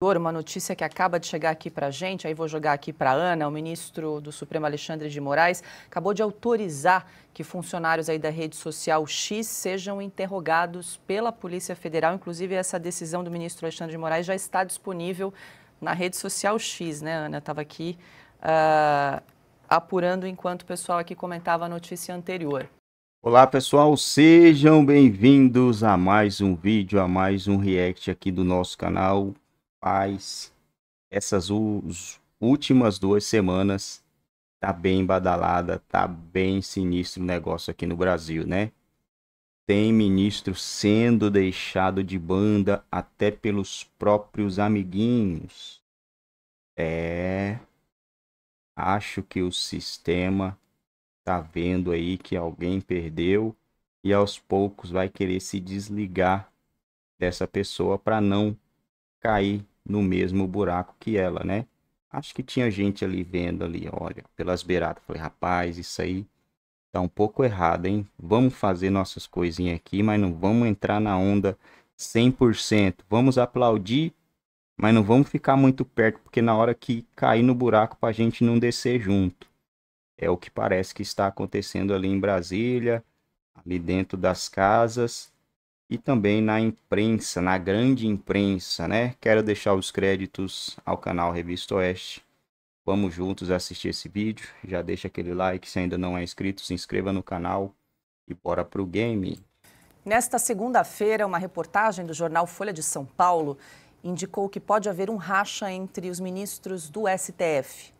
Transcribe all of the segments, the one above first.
Uma notícia que acaba de chegar aqui para a gente, aí vou jogar aqui para Ana, o ministro do Supremo Alexandre de Moraes acabou de autorizar que funcionários aí da rede social X sejam interrogados pela Polícia Federal. Inclusive, essa decisão do ministro Alexandre de Moraes já está disponível na rede social X, né, Ana? Estava aqui uh, apurando enquanto o pessoal aqui comentava a notícia anterior. Olá pessoal, sejam bem-vindos a mais um vídeo, a mais um react aqui do nosso canal Rapaz, essas últimas duas semanas tá bem badalada, tá bem sinistro o negócio aqui no Brasil, né? Tem ministro sendo deixado de banda até pelos próprios amiguinhos. É. Acho que o sistema tá vendo aí que alguém perdeu e aos poucos vai querer se desligar dessa pessoa para não cair no mesmo buraco que ela, né? Acho que tinha gente ali vendo ali, olha, pelas beiradas. Falei, rapaz, isso aí tá um pouco errado, hein? Vamos fazer nossas coisinhas aqui, mas não vamos entrar na onda 100%. Vamos aplaudir, mas não vamos ficar muito perto, porque na hora que cair no buraco para a gente não descer junto. É o que parece que está acontecendo ali em Brasília, ali dentro das casas e também na imprensa, na grande imprensa, né? Quero deixar os créditos ao canal Revista Oeste. Vamos juntos assistir esse vídeo. Já deixa aquele like se ainda não é inscrito, se inscreva no canal e bora pro game. Nesta segunda-feira, uma reportagem do jornal Folha de São Paulo indicou que pode haver um racha entre os ministros do STF.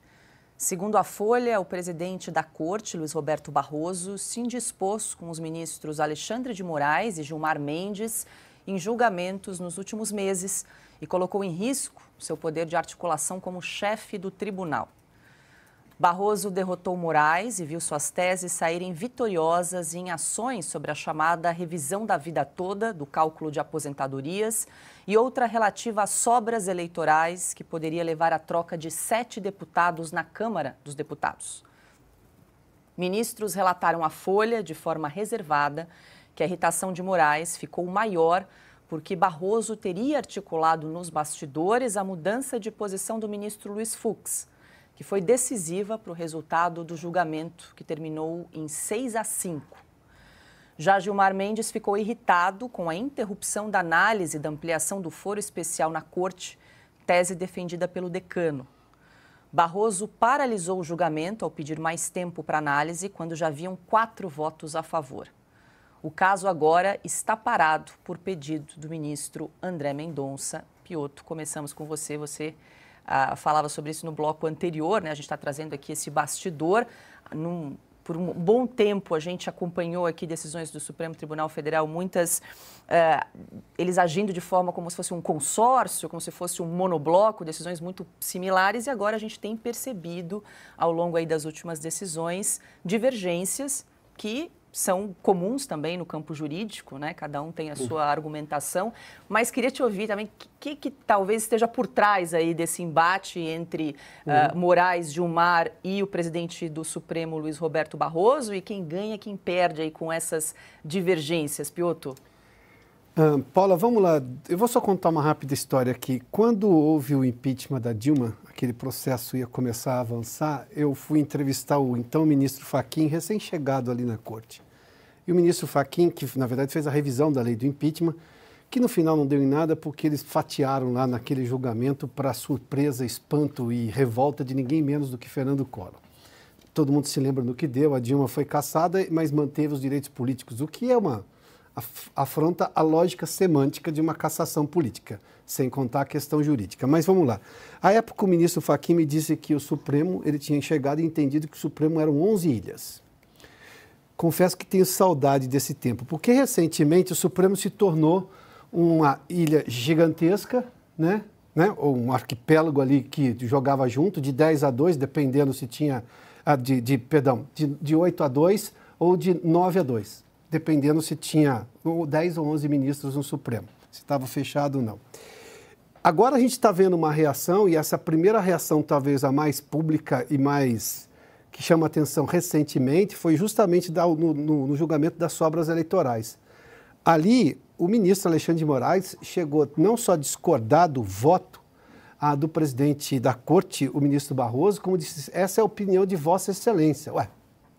Segundo a Folha, o presidente da corte, Luiz Roberto Barroso, se indispôs com os ministros Alexandre de Moraes e Gilmar Mendes em julgamentos nos últimos meses e colocou em risco seu poder de articulação como chefe do tribunal. Barroso derrotou Moraes e viu suas teses saírem vitoriosas em ações sobre a chamada revisão da vida toda do cálculo de aposentadorias e outra relativa a sobras eleitorais que poderia levar à troca de sete deputados na Câmara dos Deputados. Ministros relataram à Folha, de forma reservada, que a irritação de Moraes ficou maior porque Barroso teria articulado nos bastidores a mudança de posição do ministro Luiz Fux que foi decisiva para o resultado do julgamento, que terminou em 6 a 5. Já Gilmar Mendes ficou irritado com a interrupção da análise da ampliação do foro especial na corte, tese defendida pelo decano. Barroso paralisou o julgamento ao pedir mais tempo para análise, quando já haviam quatro votos a favor. O caso agora está parado por pedido do ministro André Mendonça. Pioto, começamos com você. Você ah, falava sobre isso no bloco anterior, né? a gente está trazendo aqui esse bastidor. Num, por um bom tempo a gente acompanhou aqui decisões do Supremo Tribunal Federal, muitas eh, eles agindo de forma como se fosse um consórcio, como se fosse um monobloco, decisões muito similares e agora a gente tem percebido ao longo aí das últimas decisões divergências que são comuns também no campo jurídico, né? Cada um tem a sua argumentação, mas queria te ouvir também o que, que, talvez esteja por trás aí desse embate entre uhum. uh, Moraes, Gilmar e o presidente do Supremo, Luiz Roberto Barroso, e quem ganha, quem perde aí com essas divergências, Piotr? Uh, ah, Paula, vamos lá. Eu vou só contar uma rápida história aqui. Quando houve o impeachment da Dilma, aquele processo ia começar a avançar, eu fui entrevistar o então ministro Faquim, recém-chegado ali na corte e o ministro Fachin, que na verdade fez a revisão da lei do impeachment, que no final não deu em nada porque eles fatiaram lá naquele julgamento para surpresa, espanto e revolta de ninguém menos do que Fernando Collor. Todo mundo se lembra do que deu, a Dilma foi caçada, mas manteve os direitos políticos, o que é uma afronta a lógica semântica de uma cassação política, sem contar a questão jurídica. Mas vamos lá. À época, o ministro Fachin me disse que o Supremo, ele tinha chegado e entendido que o Supremo eram 11 ilhas confesso que tenho saudade desse tempo, porque recentemente o Supremo se tornou uma ilha gigantesca, né? Né? Ou um arquipélago ali que jogava junto, de 10 a 2, dependendo se tinha. Ah, de, de perdão, de, de 8 a 2 ou de 9 a 2, dependendo se tinha 10 ou 11 ministros no Supremo, se estava fechado ou não. Agora a gente está vendo uma reação, e essa primeira reação, talvez a mais pública e mais que chama atenção recentemente foi justamente da, no, no, no julgamento das sobras eleitorais. Ali, o ministro Alexandre de Moraes chegou não só a discordar do voto a, ah, do presidente da corte, o ministro Barroso, como disse, essa é a opinião de Vossa Excelência. Ué,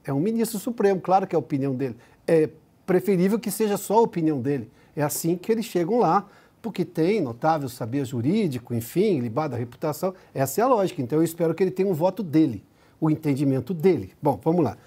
é um ministro supremo, claro que é a opinião dele. É preferível que seja só a opinião dele. É assim que eles chegam lá, porque tem notável saber jurídico, enfim, libada reputação. Essa é a lógica. Então eu espero que ele tenha um voto dele o entendimento dele. Bom, vamos lá.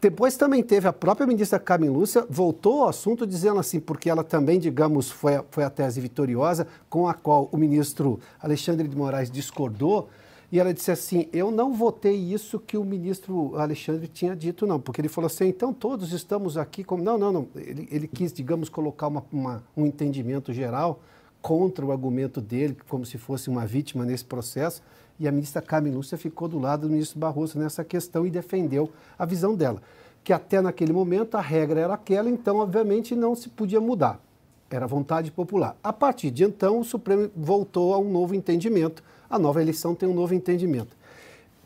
Depois também teve a própria ministra Carmen Lúcia, voltou ao assunto dizendo assim, porque ela também, digamos, foi a, foi a tese vitoriosa com a qual o ministro Alexandre de Moraes discordou, e ela disse assim: Eu não votei isso que o ministro Alexandre tinha dito, não, porque ele falou assim: então todos estamos aqui como. Não, não, não. Ele, ele quis, digamos, colocar uma, uma, um entendimento geral contra o argumento dele, como se fosse uma vítima nesse processo e a ministra Carmen Lúcia ficou do lado do ministro Barroso nessa questão e defendeu a visão dela, que até naquele momento a regra era aquela, então obviamente não se podia mudar. Era vontade popular. A partir de então, o Supremo voltou a um novo entendimento. A nova eleição tem um novo entendimento.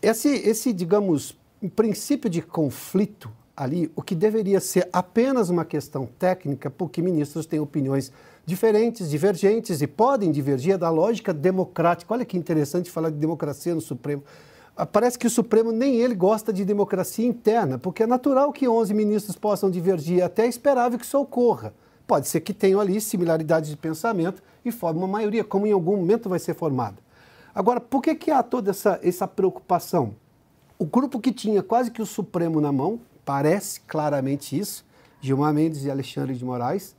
Esse, esse digamos, princípio de conflito ali, o que deveria ser apenas uma questão técnica, porque ministros têm opiniões diferentes, divergentes e podem divergir da lógica democrática. Olha que interessante falar de democracia no Supremo. Ah, parece que o Supremo nem ele gosta de democracia interna, porque é natural que 11 ministros possam divergir, até é esperável que isso ocorra. Pode ser que tenham ali similaridades de pensamento e formem uma maioria, como em algum momento vai ser formada. Agora, por que, que há toda essa, essa preocupação? O grupo que tinha quase que o Supremo na mão, parece claramente isso, Gilmar Mendes e Alexandre de Moraes,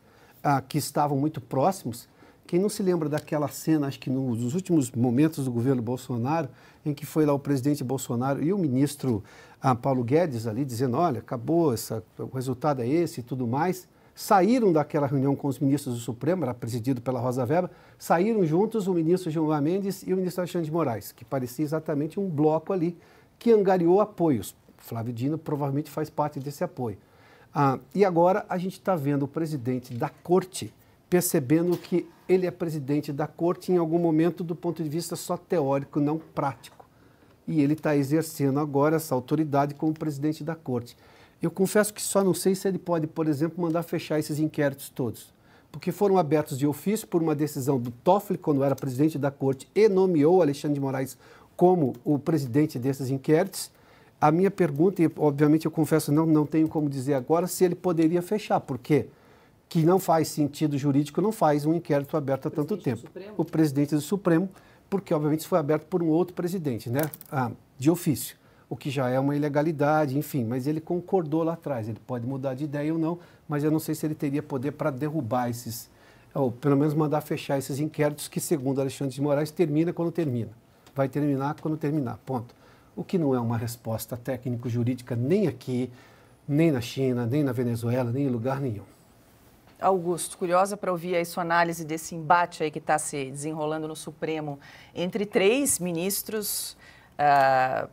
ah, que estavam muito próximos. Quem não se lembra daquela cena, acho que nos últimos momentos do governo Bolsonaro, em que foi lá o presidente Bolsonaro e o ministro ah, Paulo Guedes ali dizendo: olha, acabou, essa, o resultado é esse e tudo mais. Saíram daquela reunião com os ministros do Supremo, era presidido pela Rosa Weber, saíram juntos o ministro Gilmar Mendes e o ministro Alexandre de Moraes, que parecia exatamente um bloco ali que angariou apoios. Flávio Dino provavelmente faz parte desse apoio. Ah, e agora a gente está vendo o presidente da corte percebendo que ele é presidente da corte em algum momento do ponto de vista só teórico, não prático. E ele está exercendo agora essa autoridade como presidente da corte. Eu confesso que só não sei se ele pode, por exemplo, mandar fechar esses inquéritos todos, porque foram abertos de ofício por uma decisão do Toffoli, quando era presidente da corte, e nomeou Alexandre de Moraes como o presidente desses inquéritos a minha pergunta, e obviamente eu confesso, não, não tenho como dizer agora, se ele poderia fechar, porque que não faz sentido jurídico, não faz um inquérito aberto há tanto tempo. O presidente do Supremo, porque obviamente isso foi aberto por um outro presidente, né? Ah, de ofício, o que já é uma ilegalidade, enfim, mas ele concordou lá atrás, ele pode mudar de ideia ou não, mas eu não sei se ele teria poder para derrubar esses, ou pelo menos mandar fechar esses inquéritos que, segundo Alexandre de Moraes, termina quando termina. Vai terminar quando terminar, ponto o que não é uma resposta técnico-jurídica nem aqui, nem na China, nem na Venezuela, nem em lugar nenhum. Augusto, curiosa para ouvir aí sua análise desse embate aí que está se desenrolando no Supremo entre três ministros uh,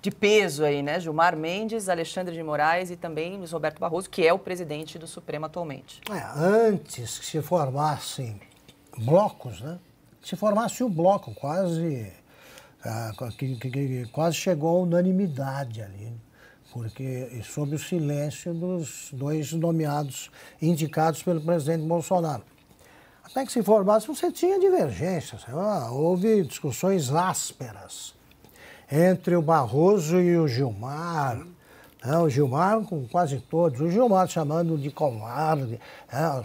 de peso aí, né? Gilmar Mendes, Alexandre de Moraes e também Luiz Roberto Barroso, que é o presidente do Supremo atualmente. É, antes que se formassem blocos, né? Se formasse um bloco quase ah, que, que, que quase chegou à unanimidade ali, né? porque sob o silêncio dos dois nomeados indicados pelo presidente Bolsonaro. Até que se formasse, você tinha divergências, né? ah, houve discussões ásperas entre o Barroso e o Gilmar. Né? o Gilmar com quase todos, o Gilmar chamando de covarde,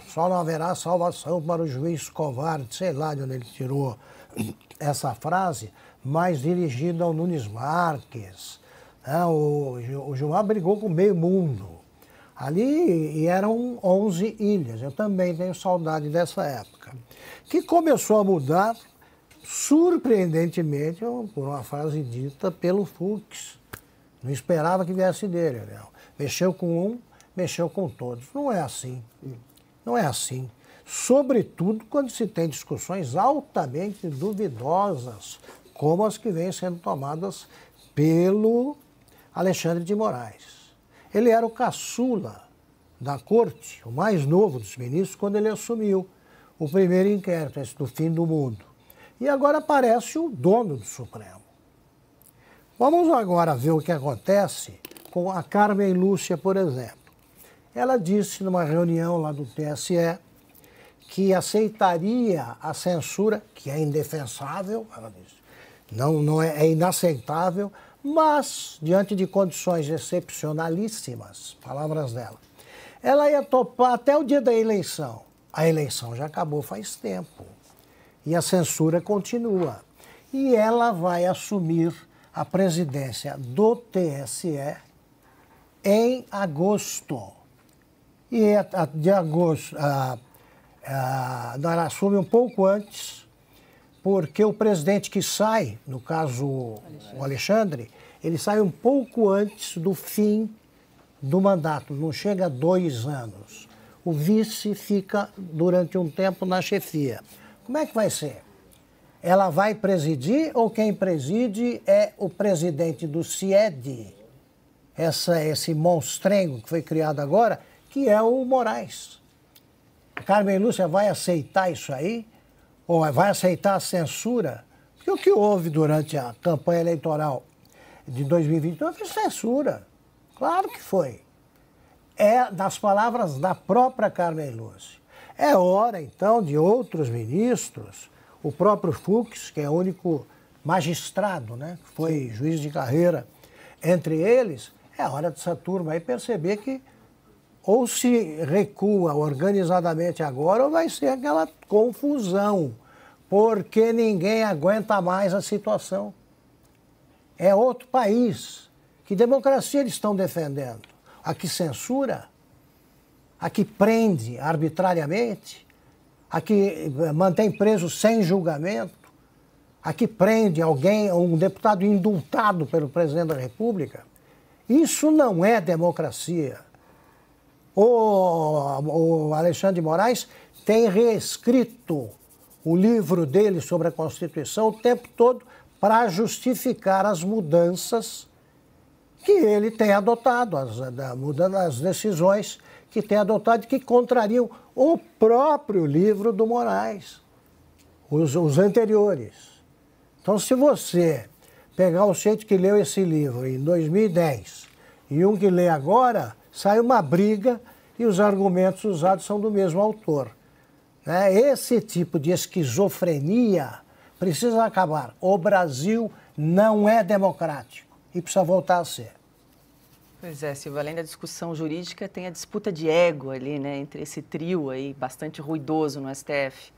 só não haverá salvação para o juiz covarde, sei lá de onde ele tirou essa frase, mais dirigido ao Nunes Marques. Né? O, o Gilmar brigou com meio mundo. Ali eram 11 ilhas, eu também tenho saudade dessa época. Que começou a mudar, surpreendentemente, por uma frase dita pelo Fux. Não esperava que viesse dele, né? Mexeu com um, mexeu com todos. Não é assim. Não é assim. Sobretudo quando se tem discussões altamente duvidosas como as que vêm sendo tomadas pelo Alexandre de Moraes. Ele era o caçula da corte, o mais novo dos ministros, quando ele assumiu o primeiro inquérito, esse do fim do mundo. E agora aparece o dono do Supremo. Vamos agora ver o que acontece com a Carmen Lúcia, por exemplo. Ela disse numa reunião lá do TSE que aceitaria a censura, que é indefensável, ela disse, não, não é, é inaceitável, mas diante de condições excepcionalíssimas, palavras dela, ela ia topar até o dia da eleição. A eleição já acabou faz tempo e a censura continua. E ela vai assumir a presidência do TSE em agosto. E de agosto, ela assume um pouco antes porque o presidente que sai, no caso Alexandre. o Alexandre, ele sai um pouco antes do fim do mandato, não chega a dois anos. O vice fica durante um tempo na chefia. Como é que vai ser? Ela vai presidir ou quem preside é o presidente do CIED, essa, esse monstrengo que foi criado agora, que é o Moraes. Carmen Lúcia vai aceitar isso aí? ou vai aceitar a censura? Porque o que houve durante a campanha eleitoral de 2022 foi censura. Claro que foi. É das palavras da própria Carmen Lúcia. É hora, então, de outros ministros, o próprio Fux, que é o único magistrado, né, que foi Sim. juiz de carreira entre eles, é hora dessa turma aí perceber que ou se recua organizadamente agora, ou vai ser aquela confusão, porque ninguém aguenta mais a situação. É outro país. Que democracia eles estão defendendo? A que censura? A que prende arbitrariamente? A que eh, mantém preso sem julgamento? A que prende alguém, um deputado indultado pelo presidente da República? Isso não é democracia. O, o Alexandre de Moraes tem reescrito o livro dele sobre a Constituição o tempo todo para justificar as mudanças que ele tem adotado, as, as decisões que tem adotado que contrariam o próprio livro do Moraes, os, os anteriores. Então, se você pegar o sujeito que leu esse livro em 2010 e um que lê agora, sai uma briga e os argumentos usados são do mesmo autor. Né? Esse tipo de esquizofrenia precisa acabar. O Brasil não é democrático e precisa voltar a ser. Pois é, Silvio, além da discussão jurídica, tem a disputa de ego ali, né, entre esse trio aí, bastante ruidoso no STF.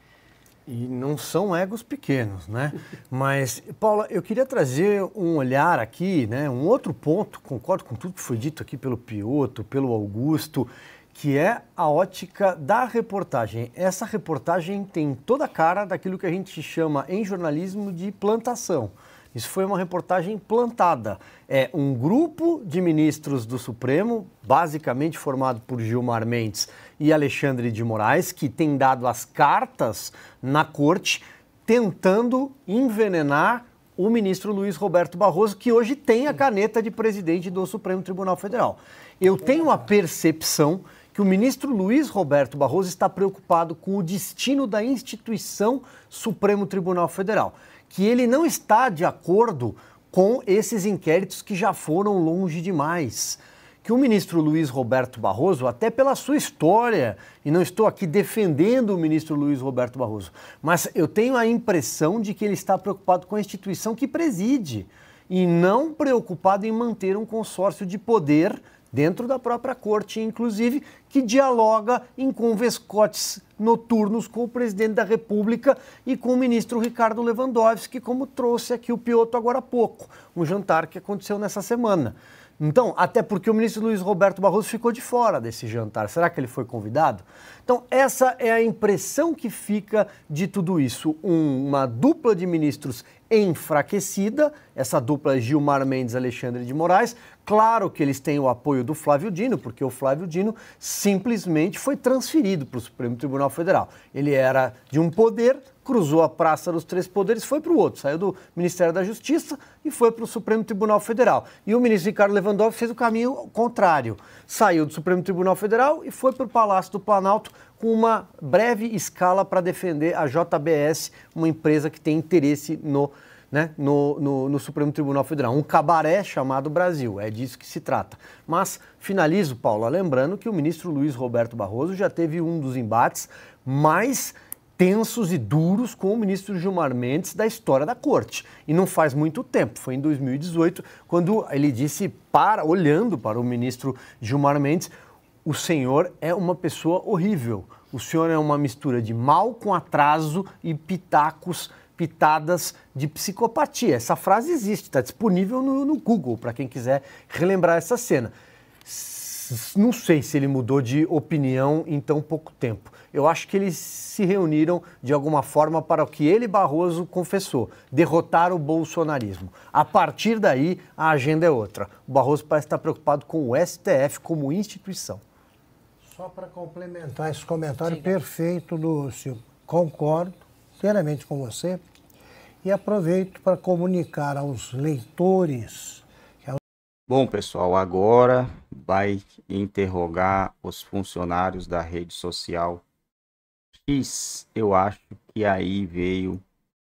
E não são egos pequenos, né? Mas, Paula, eu queria trazer um olhar aqui, né? Um outro ponto, concordo com tudo que foi dito aqui pelo Pioto, pelo Augusto, que é a ótica da reportagem. Essa reportagem tem toda a cara daquilo que a gente chama em jornalismo de plantação. Isso foi uma reportagem plantada. É um grupo de ministros do Supremo, basicamente formado por Gilmar Mendes e Alexandre de Moraes, que tem dado as cartas na corte tentando envenenar o ministro Luiz Roberto Barroso, que hoje tem a caneta de presidente do Supremo Tribunal Federal. Eu tenho a percepção que o ministro Luiz Roberto Barroso está preocupado com o destino da instituição Supremo Tribunal Federal, que ele não está de acordo com esses inquéritos que já foram longe demais que o ministro Luiz Roberto Barroso, até pela sua história, e não estou aqui defendendo o ministro Luiz Roberto Barroso, mas eu tenho a impressão de que ele está preocupado com a instituição que preside e não preocupado em manter um consórcio de poder dentro da própria corte, inclusive, que dialoga em convescotes noturnos com o presidente da República e com o ministro Ricardo Lewandowski, como trouxe aqui o Pioto agora há pouco, um jantar que aconteceu nessa semana. Então, até porque o ministro Luiz Roberto Barroso ficou de fora desse jantar. Será que ele foi convidado? Então, essa é a impressão que fica de tudo isso. Um, uma dupla de ministros enfraquecida, essa dupla Gilmar Mendes Alexandre de Moraes, Claro que eles têm o apoio do Flávio Dino, porque o Flávio Dino simplesmente foi transferido para o Supremo Tribunal Federal. Ele era de um poder, cruzou a Praça dos Três Poderes, foi para o outro, saiu do Ministério da Justiça e foi para o Supremo Tribunal Federal. E o ministro Ricardo Lewandowski fez o caminho contrário. Saiu do Supremo Tribunal Federal e foi para o Palácio do Planalto com uma breve escala para defender a JBS, uma empresa que tem interesse no né, no, no, no, Supremo Tribunal Federal. Um cabaré chamado Brasil, é disso que se trata. Mas finalizo, Paula, lembrando que o ministro Luiz Roberto Barroso já teve um dos embates mais tensos e duros com o ministro Gilmar Mendes da história da corte. E não faz muito tempo, foi em 2018, quando ele disse, para olhando para o ministro Gilmar Mendes, o senhor é uma pessoa horrível. O senhor é uma mistura de mal com atraso e pitacos pitadas de psicopatia. Essa frase existe, está disponível no, no Google para quem quiser relembrar essa cena. Não sei se ele mudou de opinião em tão pouco tempo. Eu acho que eles se reuniram de alguma forma para o que ele, Barroso, confessou: derrotar o bolsonarismo. A partir daí, a agenda é outra. O Barroso parece estar preocupado com o STF como instituição. Só para complementar esse comentário Diga. perfeito, Lúcio, concordo inteiramente com você. E aproveito para comunicar aos leitores. que o... Bom, pessoal, agora vai interrogar os funcionários da rede social X. Eu acho que aí veio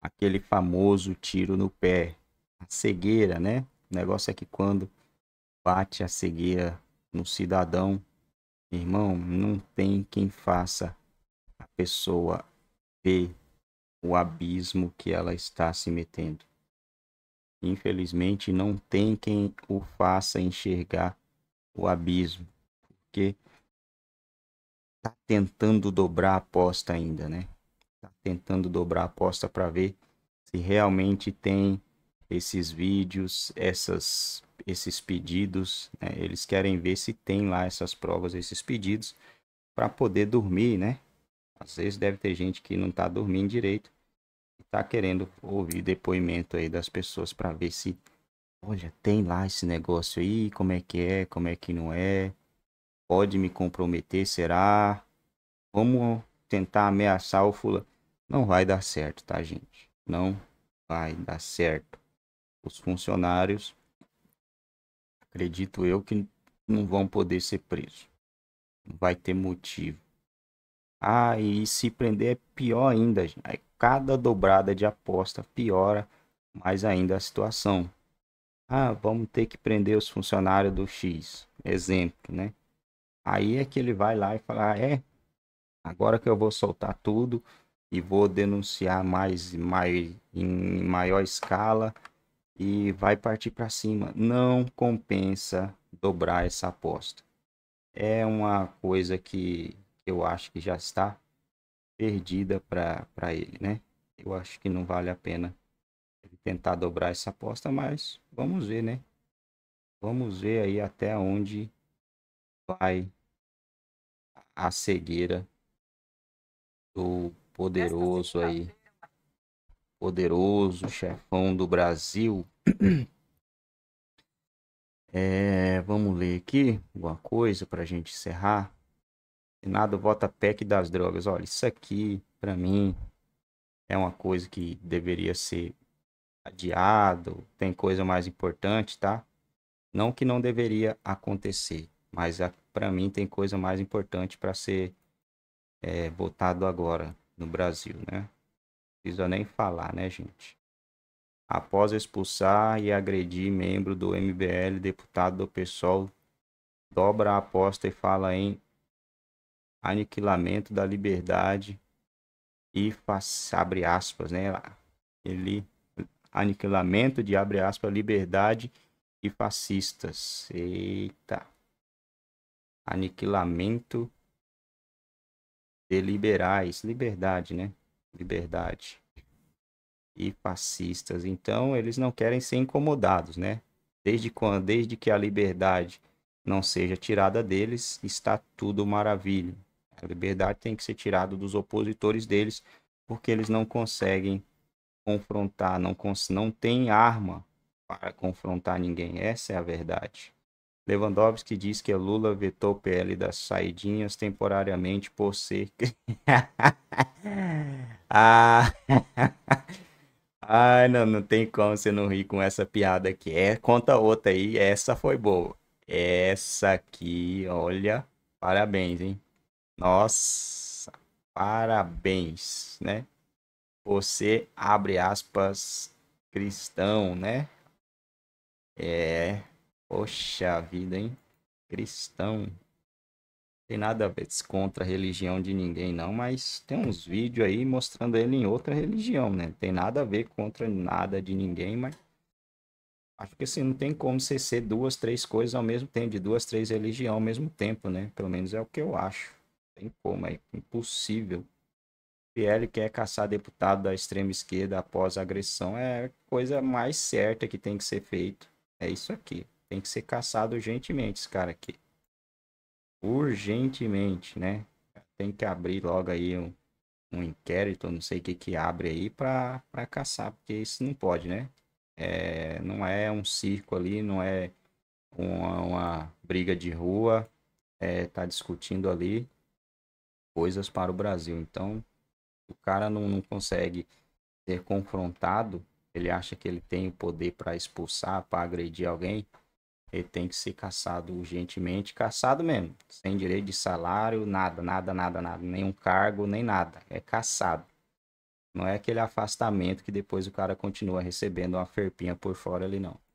aquele famoso tiro no pé, a cegueira, né? O negócio é que quando bate a cegueira no cidadão, irmão, não tem quem faça a pessoa ver o abismo que ela está se metendo. Infelizmente, não tem quem o faça enxergar o abismo, porque está tentando dobrar a aposta ainda, né? Está tentando dobrar a aposta para ver se realmente tem esses vídeos, essas, esses pedidos. Né? Eles querem ver se tem lá essas provas, esses pedidos, para poder dormir, né? Às vezes deve ter gente que não está dormindo direito tá querendo ouvir depoimento aí das pessoas para ver se, olha, tem lá esse negócio aí, como é que é, como é que não é, pode me comprometer, será? Vamos tentar ameaçar o fula Não vai dar certo, tá, gente? Não vai dar certo. Os funcionários, acredito eu, que não vão poder ser presos. Não vai ter motivo. Ah, e se prender é pior ainda, gente cada dobrada de aposta piora mais ainda a situação. Ah, vamos ter que prender os funcionários do X, exemplo, né? Aí é que ele vai lá e fala: ah, é, agora que eu vou soltar tudo e vou denunciar mais, mais em maior escala e vai partir para cima. Não compensa dobrar essa aposta. É uma coisa que eu acho que já está perdida para ele, né? Eu acho que não vale a pena ele tentar dobrar essa aposta, mas vamos ver, né? Vamos ver aí até onde vai a cegueira do poderoso aí, poderoso chefão do Brasil. É, vamos ler aqui alguma coisa para a gente encerrar. Finado vota PEC das drogas. Olha, isso aqui, para mim, é uma coisa que deveria ser adiado. Tem coisa mais importante, tá? Não que não deveria acontecer, mas ah, para mim tem coisa mais importante para ser é, votado agora no Brasil, né? Precisa nem falar, né, gente? Após expulsar e agredir membro do MBL, deputado do PSOL dobra a aposta e fala em aniquilamento da liberdade e abre aspas, né? Ele aniquilamento de abre aspas liberdade e fascistas. Eita. Aniquilamento de liberais, liberdade, né? Liberdade e fascistas. Então, eles não querem ser incomodados, né? Desde quando, desde que a liberdade não seja tirada deles, está tudo maravilha. A liberdade tem que ser tirada dos opositores deles, porque eles não conseguem confrontar, não, cons não tem arma para confrontar ninguém. Essa é a verdade. Lewandowski diz que Lula vetou o PL das saidinhas temporariamente por ser. ah... Ai, não, não tem como você não rir com essa piada aqui. É, conta outra aí. Essa foi boa. Essa aqui, olha. Parabéns, hein? Nossa, parabéns, né? Você abre aspas cristão, né? É, poxa vida, hein? Cristão. Tem nada a ver contra a religião de ninguém, não, mas tem uns vídeos aí mostrando ele em outra religião, né? Tem nada a ver contra nada de ninguém, mas Acho que assim, não tem como você ser duas, três coisas ao mesmo tempo, de duas, três religiões ao mesmo tempo, né? Pelo menos é o que eu acho. Tem como, é impossível. PL quer é caçar deputado da extrema esquerda após agressão é a coisa mais certa que tem que ser feito. É isso aqui. Tem que ser caçado urgentemente esse cara aqui. Urgentemente, né? Tem que abrir logo aí um, um inquérito, não sei o que que abre aí para caçar, porque isso não pode, né? É, não é um circo ali, não é uma, uma briga de rua, é, tá discutindo ali coisas para o Brasil. Então, o cara não, não consegue ser confrontado, ele acha que ele tem o poder para expulsar, para agredir alguém, ele tem que ser caçado urgentemente, caçado mesmo, sem direito de salário, nada, nada, nada, nada, nenhum cargo, nem nada, é caçado. Não é aquele afastamento que depois o cara continua recebendo uma ferpinha por fora ali, não.